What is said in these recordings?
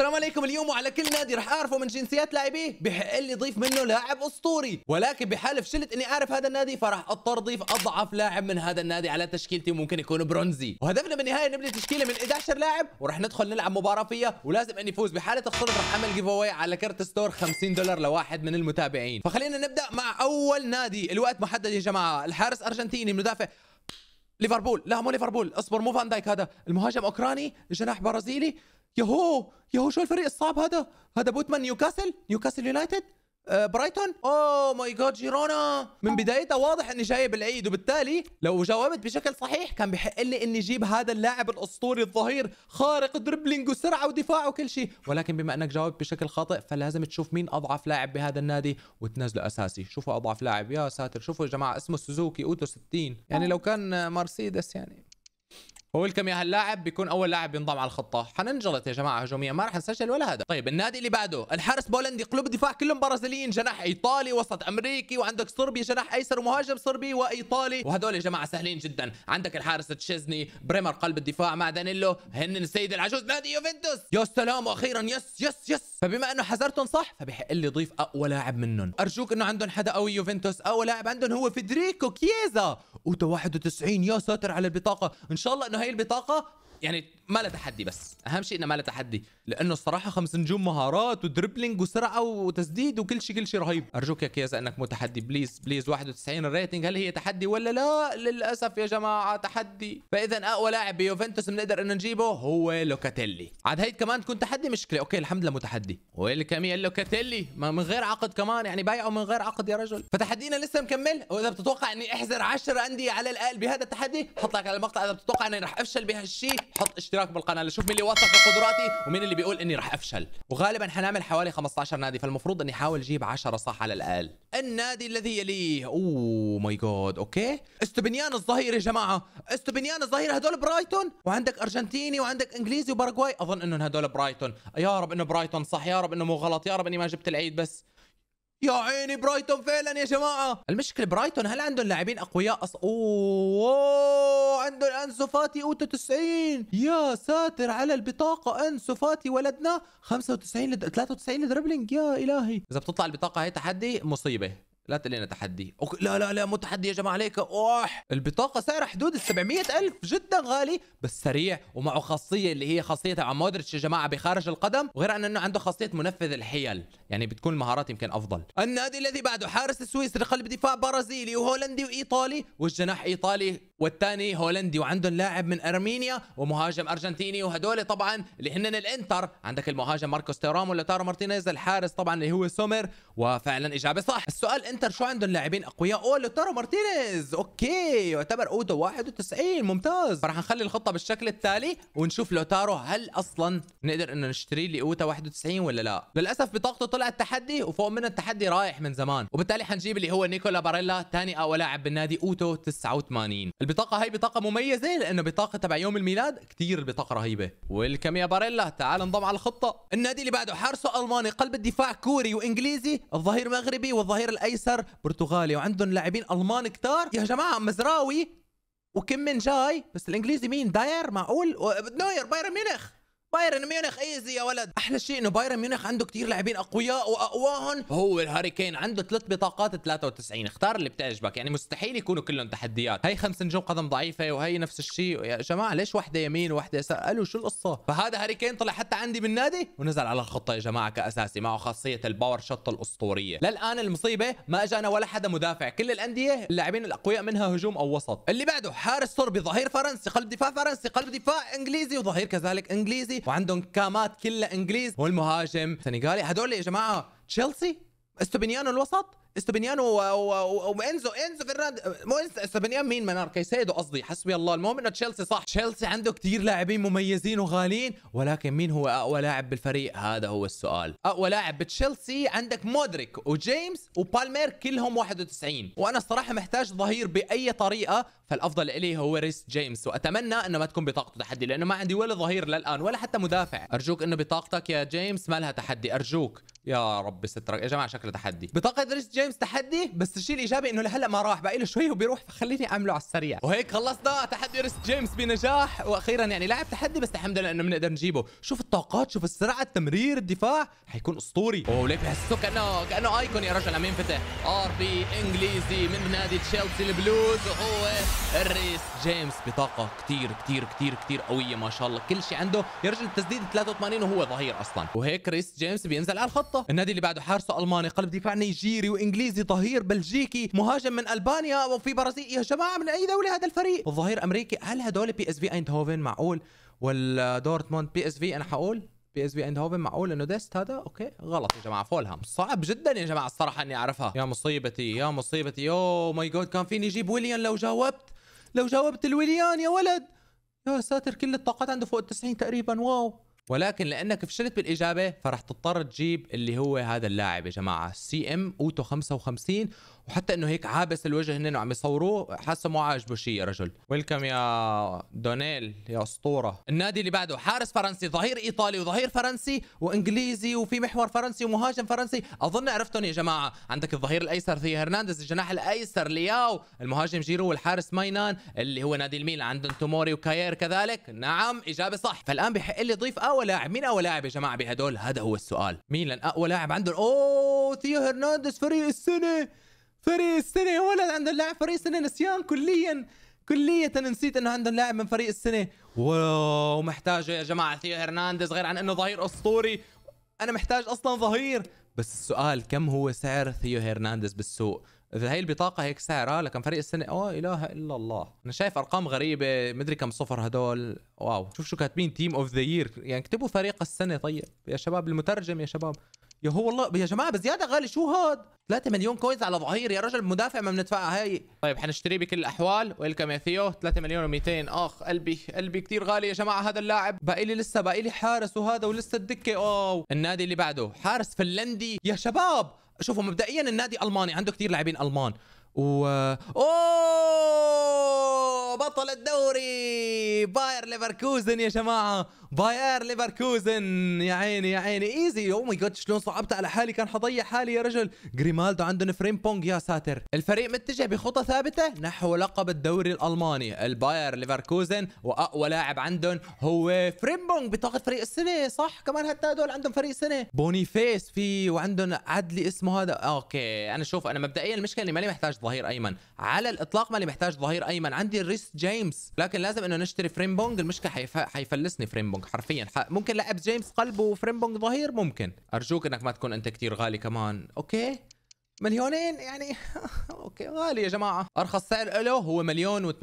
السلام عليكم اليوم وعلى كل نادي رح اعرفه من جنسيات لاعبيه بحق لي ضيف منه لاعب اسطوري ولكن بحال فشلت اني اعرف هذا النادي فرح اضطر ضيف اضعف لاعب من هذا النادي على تشكيلتي ممكن يكون برونزي وهدفنا بالنهايه نبني تشكيله من 11 لاعب ورح ندخل نلعب مباراه فيها ولازم اني فوز بحاله الخساره رح اعمل جيف اواي على كرت ستور 50 دولار لواحد من المتابعين فخلينا نبدا مع اول نادي الوقت محدد يا جماعه الحارس ارجنتيني المدافع ليفربول لا مو ليفربول اصبر مو فان دايك هذا المهاجم اوكراني جناح برازيلي يهو يهو شو الفريق الصعب هذا هذا بوتمان نيوكاسل نيوكاسل يونايتد آه برايتون اوه ماي جاد جيرونا من بدايتها واضح اني جايب العيد وبالتالي لو جاوبت بشكل صحيح كان بحق لي اني اجيب هذا اللاعب الاسطوري الظهير خارق دربلينج وسرعه ودفاع وكل شيء ولكن بما انك جاوبت بشكل خاطئ فلازم تشوف مين اضعف لاعب بهذا النادي وتنزله اساسي شوفوا اضعف لاعب يا ساتر شوفوا يا جماعه اسمه سوزوكي اوتو 60 يعني لو كان مرسيدس يعني ويلكم يا هاللاعب بيكون اول لاعب ينضم على الخطه حننجلط يا جماعه هجوميا ما راح نسجل ولا هدف طيب النادي اللي بعده الحارس بولندي قلوب دفاع كلهم برازيليين جناح ايطالي وسط امريكي وعندك صربي جناح ايسر ومهاجم صربي وايطالي وهدول يا جماعه سهلين جدا عندك الحارس تشيزني بريمر قلب الدفاع مع دانيلو هن السيد العجوز نادي يوفنتوس يا سلام واخيرا يس يس يس فبما انه حذرتهم صح فبحق لي ضيف اقوى لاعب منهم ارجوك انه عندهم حدا قوي يوفنتوس اقوى لاعب عندهم هو فيدريكو كييزا اوتا 91 يا ساتر على البطاقه ان شاء الله انه هاي البطاقة يعني ما له تحدي بس اهم شيء انه ما له تحدي لانه الصراحه خمس نجوم مهارات ودربلينج وسرعه وتسديد وكل شيء كل شيء رهيب ارجوك يا كيزا انك متحدي بليز بليز 91 الريتنج هل هي تحدي ولا لا للاسف يا جماعه تحدي فاذا اقوى لاعب بيوفنتوس بنقدر انه نجيبه هو لوكاتيلي عاد هيدي كمان تكون تحدي مشكله اوكي الحمد لله متحدي تحدي ويلكم لوكاتيلي من غير عقد كمان يعني بايعه من غير عقد يا رجل فتحدينا لسه مكمل واذا بتتوقع اني احزر 10 انديه على الاقل بهذا التحدي حط لك على المقطع اذا بتتوقع اني راح افشل بهالشيء حط اشتراك بالقناه لشوف مين اللي وثق قدراتي ومين اللي بيقول اني راح افشل وغالبا حنعمل حوالي 15 نادي فالمفروض اني احاول اجيب 10 صح على الاقل النادي الذي يليه اوه ماي جاد اوكي استبنيان الظهير يا جماعه استبنيان الظهير هدول برايتون وعندك ارجنتيني وعندك انجليزي وباراغواي اظن انهم هدول برايتون يا رب انه برايتون صح يا رب انه مو غلط يا رب اني ما جبت العيد بس يا عيني برايتون فعلا يا جماعه المشكله برايتون هل عندهم لاعبين اقوياء أص... اوه عندهم انسو فاتي اوتو 90 يا ساتر على البطاقه انسو فاتي ولدنا 95 لد... 93 لدربلينج يا الهي اذا بتطلع البطاقه هي تحدي مصيبه لا تلينا تحدي اوكي لا لا لا مو تحدي يا جماعه عليك اوح البطاقه سعرها حدود ال الف جدا غالي بس سريع ومعه خاصيه اللي هي خاصيه تبع مودريتش يا جماعه بخارج القدم وغير عن انه عنده خاصيه منفذ الحيل يعني بتكون المهارات يمكن افضل النادي الذي بعده حارس سويسري قلب دفاع برازيلي وهولندي وايطالي والجناح ايطالي والثاني هولندي وعندهم لاعب من ارمينيا ومهاجم ارجنتيني وهدول طبعا اللي هن الانتر عندك المهاجم ماركوس تيرام ولا تارو مارتينيز الحارس طبعا اللي هو سومر وفعلا اجابه صح السؤال انتر شو عندهم لاعبين اقوياء اوه لوتارو مارتينيز اوكي يعتبر اوتو 91 ممتاز فرح نخلي الخطه بالشكل التالي ونشوف لوتارو هل اصلا نقدر انه نشتري لي اوتا 91 ولا لا للاسف بطاقته طلع التحدي وفوق منه التحدي رايح من زمان وبالتالي حنجيب اللي هو نيكولا باريلا ثاني اقوى لاعب بالنادي اوتو 89 البطاقه هاي بطاقه مميزه لانه بطاقه تبع يوم الميلاد كثير البطاقه رهيبه ويلكم يا باريلا تعال انضم على الخطه النادي اللي بعده حارسه الماني قلب الدفاع كوري وانجليزي الظهير مغربي والظهير الايسر برتغالي وعندهم لاعبين المان كتار يا جماعه مزراوي وكم من جاي بس الانجليزي مين داير معقول نوير بايرن ميونخ بايرن ميونخ ايزي يا ولد احلى شيء انه بايرن ميونخ عنده كثير لاعبين اقوياء واقواهم هو الهاري كين عنده ثلاث بطاقات 93 اختار اللي بتعجبك يعني مستحيل يكونوا كلهم تحديات هي خمس نجوم قدم ضعيفه وهي نفس الشيء يا جماعه ليش واحده يمين وواحده يسار قالوا شو القصه فهذا هاري كين طلع حتى عندي بالنادي ونزل على الخطه يا جماعه كاساسي معه خاصيه الباور شوت الاسطوريه للان المصيبه ما اجانا ولا حدا مدافع كل الانديه اللاعبين الاقوياء منها هجوم او وسط اللي بعده حارس صربي ظهير فرنسي قلب دفاع فرنسي قلب دفاع انجليزي وظهير كذلك انجليزي وعندهم كامات كلها انجليز والمهاجم سنغالي هدول يا جماعه تشيلسي استوبينيانو الوسط استوبينيان وانزو انزو فرناند مو استوبينيان مين منار كيسيدو قصدي حسبي الله المهم انه تشيلسي صح تشيلسي عنده كثير لاعبين مميزين وغاليين ولكن مين هو اقوى لاعب بالفريق هذا هو السؤال اقوى لاعب بتشيلسي عندك مودريك وجيمس وبالمير كلهم 91 وانا الصراحه محتاج ظهير باي طريقه فالافضل الي هو ريس جيمس واتمنى انه ما تكون بطاقته تحدي لانه ما عندي ولا ظهير للان ولا حتى مدافع ارجوك انه بطاقتك يا جيمس ما لها تحدي ارجوك يا رب سترك يا جماعه شكله تحدي بطاقه ريس جيمس تحدي بس الشيء الايجابي انه لهلا ما راح باقي له شوي وبيروح فخليني اعمله على السريع وهيك خلصنا تحدي ريس جيمس بنجاح واخيرا يعني لاعب تحدي بس الحمد لله انه بنقدر نجيبه شوف الطاقات شوف السرعه التمرير الدفاع حيكون اسطوري اوه ليك بحسه كانه كانه ايكون يا رجل عم ينفتح ار بي انجليزي من نادي تشيلسي البلوز وهو الريس جيمس بطاقه كثير كثير كثير كثير قويه ما شاء الله كل شيء عنده يا رجل التسديد 83 وهو ظهير اصلا وهيك ريس جيمس بينزل على الخطه فرصه النادي اللي بعده حارسه الماني قلب دفاع نيجيري وانجليزي ظهير بلجيكي مهاجم من البانيا وفي برازيل يا جماعه من اي دوله هذا الفريق الظهير امريكي هل هدول بي اس في ايندهوفن معقول ولا دورتموند بي اس في انا حقول بي اس في هوفن معقول انه ديست هذا اوكي غلط يا جماعه فولهام صعب جدا يا جماعه الصراحه اني اعرفها يا مصيبتي يا مصيبتي يو ماي جود كان فيني اجيب ويليان لو جاوبت لو جاوبت الويليان يا ولد يا ساتر كل الطاقات عنده فوق ال 90 تقريبا واو ولكن لانك فشلت بالاجابه فرح تضطر تجيب اللي هو هذا اللاعب يا جماعه سي ام اوتو 55 وحتى انه هيك عابس الوجه هن وعم يصوروه حاسه مو عاجبه شيء يا رجل ويلكم يا دونيل يا اسطوره النادي اللي بعده حارس فرنسي ظهير ايطالي وظهير فرنسي وانجليزي وفي محور فرنسي ومهاجم فرنسي اظن عرفتهم يا جماعه عندك الظهير الايسر ثي هرنانديز الجناح الايسر لياو المهاجم جيرو والحارس ماينان اللي هو نادي الميل عندهم توموري وكاير كذلك نعم اجابه صح فالان بحق لي ضيف اول اقوى لاعب مين اقوى لاعب يا جماعه بهدول هذا هو السؤال ميلان اقوى لاعب عندهم اوه ثيو هرنانديز فريق السنه فريق السنه يا ولد عندهم لاعب فريق السنه نسيان كليا كلية نسيت انه عندهم لاعب من فريق السنة واو محتاجه يا جماعة ثيو هرنانديز غير عن انه ظهير اسطوري انا محتاج اصلا ظهير بس السؤال كم هو سعر ثيو هرنانديز بالسوق اذا هاي البطاقه هيك سعرها لكن فريق السنه اه اله الا الله انا شايف ارقام غريبه مدري كم صفر هدول واو شوف شو كاتبين تيم اوف ذا يير يعني اكتبوا فريق السنه طيب يا شباب المترجم يا شباب يا هو والله يا جماعه بزياده غالي شو هاد 3 مليون كوينز على ظهير يا رجل مدافع ما بندفعها هاي طيب حنشتريه بكل الاحوال ويلكم يا ثيو 3 مليون و200 اخ قلبي قلبي كثير غالي يا جماعه هذا اللاعب باقي لي لسه باقي لي حارس وهذا ولسه الدكه اوه النادي اللي بعده حارس فنلندي يا شباب شوفوا مبدئيا النادي الماني عنده كثير لاعبين المان و اوه بطل الدوري باير ليفركوزن يا جماعه باير ليفركوزن يا عيني يا عيني ايزي او ماي جاد شلون صعبت على حالي كان حضيع حالي يا رجل جريمالدو عندهم فريم بونج يا ساتر الفريق متجه بخطى ثابته نحو لقب الدوري الالماني الباير ليفركوزن واقوى لاعب عندهم هو فريم بونج بطاقه فريق السنه صح كمان حتى هدول عندهم فريق سنه بوني فيس في وعندهم عدلي اسمه هذا اوكي انا شوف انا مبدئيا المشكله اني ماني محتاج ظهير ايمن على الاطلاق ماني محتاج ظهير ايمن عندي الريس مش جيمس لكن لازم انه نشتري فريمبونج المشكله حيف... حيفلسني فريمبونج حرفيا ح... ممكن لعب جيمس قلبه وفريمبونج ظهير ممكن ارجوك انك ما تكون انت كثير غالي كمان اوكي مليونين يعني اوكي غالي يا جماعه ارخص سعر له هو مليون و800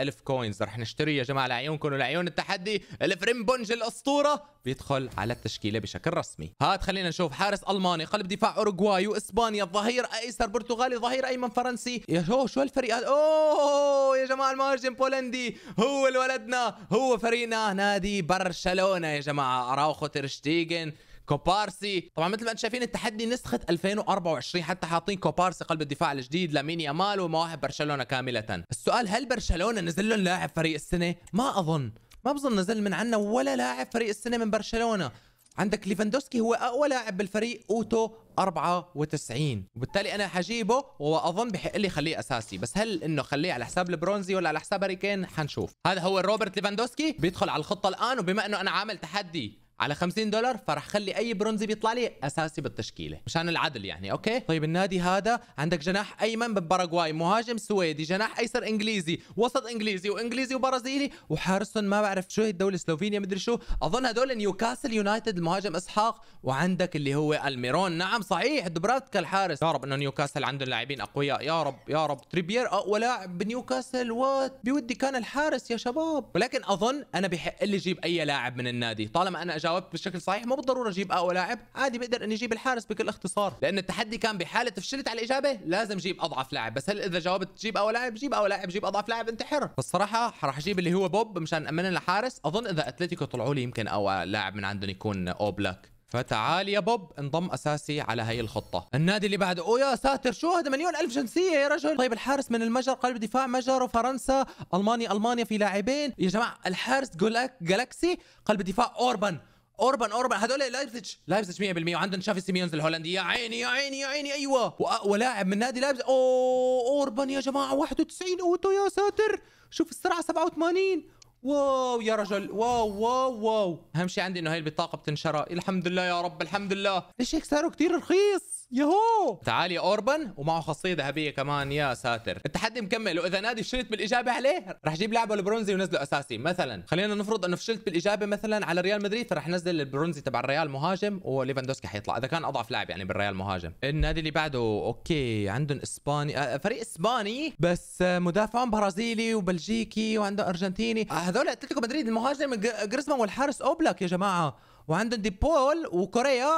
الف كوينز رح نشتري يا جماعه لعيونكم ولعيون التحدي الفريمبونج الاسطوره بيدخل على التشكيله بشكل رسمي هات خلينا نشوف حارس الماني قلب دفاع اوروغواي واسبانيا الظهير ايسر برتغالي ظهير ايمن فرنسي يا شو شو الفريق اوه يا جماعه المهاجم بولندي هو الولدنا هو فريقنا نادي برشلونه يا جماعه اراوخو ترشتيجن كوبارسي طبعا مثل ما انتم شايفين التحدي نسخه 2024 حتى حاطين كوبارسي قلب الدفاع الجديد لامين يامال ومواهب برشلونه كامله السؤال هل برشلونه نزل لهم لاعب فريق السنه ما اظن ما بظن نزل من عنا ولا لاعب فريق السنه من برشلونه عندك ليفاندوسكي هو اقوى لاعب بالفريق اوتو 94 وبالتالي انا حجيبه واظن بحق لي خليه اساسي بس هل انه خليه على حساب البرونزي ولا على حساب هاري كين حنشوف هذا هو روبرت ليفاندوسكي بيدخل على الخطه الان وبما انه انا عامل تحدي على 50 دولار فراح خلي اي برونزي بيطلع لي اساسي بالتشكيله مشان العدل يعني اوكي طيب النادي هذا عندك جناح ايمن بالباراغواي مهاجم سويدي جناح ايسر انجليزي وسط انجليزي وانجليزي وبرازيلي وحارسهم ما بعرف شو هي الدوله سلوفينيا مدري شو اظن هدول نيوكاسل يونايتد المهاجم اسحاق وعندك اللي هو الميرون نعم صحيح دبراتك الحارس يا رب انه نيوكاسل عندهم لاعبين اقوياء يا رب يا رب تريبير اقوى لاعب بنيوكاسل وات بودي كان الحارس يا شباب ولكن اظن انا بحق لي اجيب اي لاعب من النادي طالما انا اجاب جاوبت بشكل صحيح مو بالضروره اجيب اقوى لاعب عادي بقدر اني اجيب الحارس بكل اختصار لان التحدي كان بحاله فشلت على الاجابه لازم اجيب اضعف لاعب بس هل اذا جاوبت جيب اقوى لاعب جيب اقوى لاعب جيب اضعف لاعب انت حر فالصراحه راح اجيب اللي هو بوب مشان امن لنا حارس اظن اذا اتلتيكو طلعوا لي يمكن اقوى لاعب من عندهم يكون اوبلاك فتعال يا بوب انضم اساسي على هي الخطه النادي اللي بعده او يا ساتر شو هذا مليون الف جنسيه يا رجل طيب الحارس من المجر قلب دفاع مجر وفرنسا المانيا المانيا في لاعبين يا جماعه الحارس جولاك جالاكسي قلب دفاع اوربان اوربان اوربان هدول لايبزيج لايبزيج 100% وعندهم شافي سيميونز الهولندي يا عيني يا عيني يا عيني ايوه واقوى لاعب من نادي لايبزيج اوه اوربان يا جماعه 91 اوتو يا ساتر شوف السرعه 87 واو يا رجل واو واو واو اهم شيء عندي انه هاي البطاقه بتنشرى الحمد لله يا رب الحمد لله ليش هيك سعره كثير رخيص يهو تعالي اوربن ومعه خاصيه ذهبيه كمان يا ساتر التحدي مكمل واذا نادي فشلت بالاجابه عليه رح اجيب لاعبه البرونزي ونزله اساسي مثلا خلينا نفرض انه فشلت بالاجابه مثلا على ريال مدريد فرح نزل البرونزي تبع الريال مهاجم وليفاندوسكي حيطلع اذا كان اضعف لاعب يعني بالريال مهاجم النادي اللي بعده اوكي عندهم اسباني آه، فريق اسباني بس آه، مدافعهم برازيلي وبلجيكي وعنده ارجنتيني آه، هذول اتلتيكو مدريد المهاجم جريزمان والحارس اوبلاك يا جماعه وعندهم ديبول وكوريا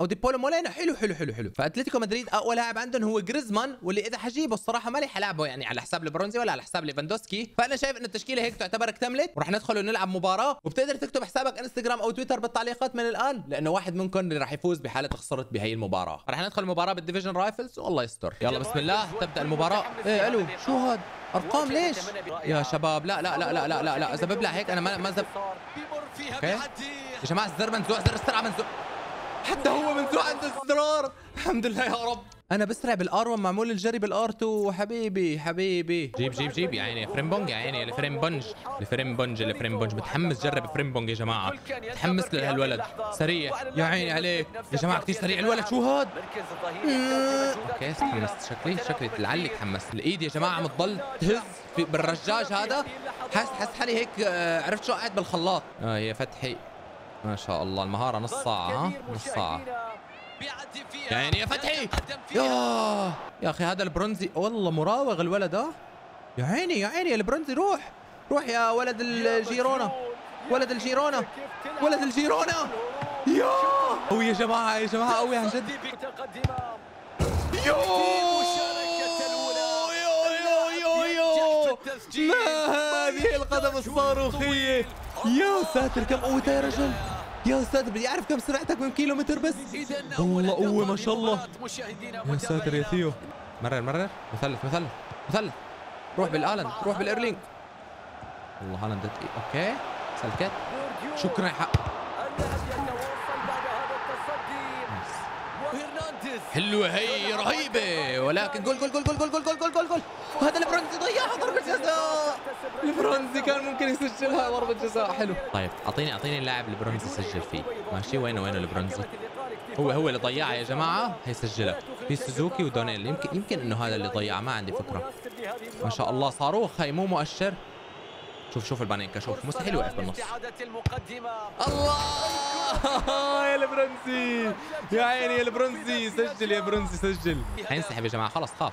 او بولو مولينا حلو حلو حلو حلو فاتلتيكو مدريد اقوى لاعب عندهم هو جريزمان واللي اذا حجيبه الصراحه مالي حلعبه يعني على حساب البرونزي ولا على حساب ليفاندوسكي فانا شايف ان التشكيله هيك تعتبر اكتملت ورح ندخل ونلعب مباراه وبتقدر تكتب حسابك انستغرام او تويتر بالتعليقات من الان لانه واحد منكم اللي راح يفوز بحاله خسرت بهي المباراه رح ندخل المباراه بالديفيجن رايفلز والله يستر يلا بسم الله تبدا المباراه ايه الو شو هاد ارقام ليش يا شباب لا لا لا لا لا لا لا اذا ببلع هيك انا ما ما زب يا جماعه الزر منزوع زر السرعه منزوع حتى هو من سوء عند الزرار الحمد لله يا رب انا بسرع بالار 1 معمول الجري بالار 2 حبيبي حبيبي جيب جيب جيب يا عيني فريم بونج يا عيني الفريم بونج الفريم بونج الفريم بونج متحمس جرب فريم بونج يا جماعه متحمس لهالولد سريع يا عيني عليك يا جماعه كثير سريع الولد شو هاد اوكي تحمست شكلي شكلي لعلي تحمست الايد يا جماعه عم تضل تهز بالرجاج هذا حاسس حس حالي هيك آه، عرفت شو قاعد بالخلاط اه يا فتحي ما شاء الله المهارة نص ساعة ها نص ساعة يعني يا فتحي يا يا اخي هذا البرونزي والله مراوغ الولد ها يا عيني يا عيني البرونزي روح روح يا ولد الجيرونا ولد الجيرونا ولد الجيرونا يا قوي يا جماعة يا جماعة قوي عن جد ما هذه القدم طيب، الصاروخية يا ساتر كم قوتها يا رجل يا ساتر بدي اعرف كم سرعتك من كيلومتر بس والله قوه ما شاء الله يا ساتر يا ثيو مرر مرر مثلث مثلث مثلث روح بالالند روح بالايرلينج والله هالاند اوكي سلكت شكرا حق حلوه هي رهيبه ولكن جول جول جول جول جول جول جول جول جول هذا جزاء البرونزي كان ممكن يسجلها ضربة جزاء حلو طيب اعطيني اعطيني اللاعب البرونزي سجل فيه ماشي وينه وينه البرونزي هو هو اللي ضيعها يا جماعة هيسجلها في سوزوكي ودونيل يمكن يمكن انه هذا اللي ضيعها ما عندي فكرة ما شاء الله صاروخ هي مو مؤشر شوف شوف البانينكا شوف مستحيل يوقف بالنص الله يا البرونزي يا عيني يا البرونزي سجل يا برونزي سجل حينسحب يا جماعه خلص خاف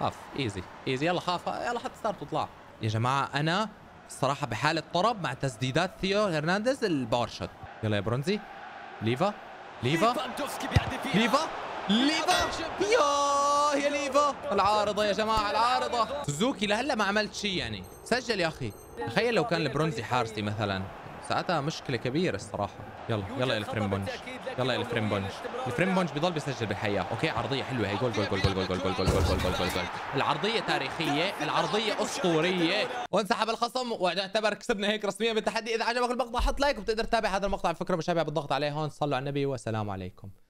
خاف ايزي ايزي يلا خاف يلا حط ستارت وطلع يا جماعه انا الصراحه بحاله طرب مع تسديدات ثيو هرنانديز الباور شوت يلا يا برونزي ليفا ليفا ليفا ليفا يا يا ليفا العارضه يا جماعه العارضه سوزوكي لهلا ما عملت شيء يعني سجل يا اخي تخيل لو كان البرونزي حارسي مثلا ساعتها مشكله كبيره الصراحه يلا يلا الفريم بونج يلا الفريم بونج الفريم بونج بضل بيسجل بالحياة اوكي عرضيه حلوه هي جول جول جول جول جول جول جول جول جول جول جول جول العرضيه تاريخيه العرضيه اسطوريه وانسحب الخصم واعتبر كسبنا هيك رسميا بالتحدي اذا عجبك المقطع حط لايك وبتقدر تتابع هذا المقطع بفكره مشابهه بالضغط عليه هون صلوا على النبي والسلام عليكم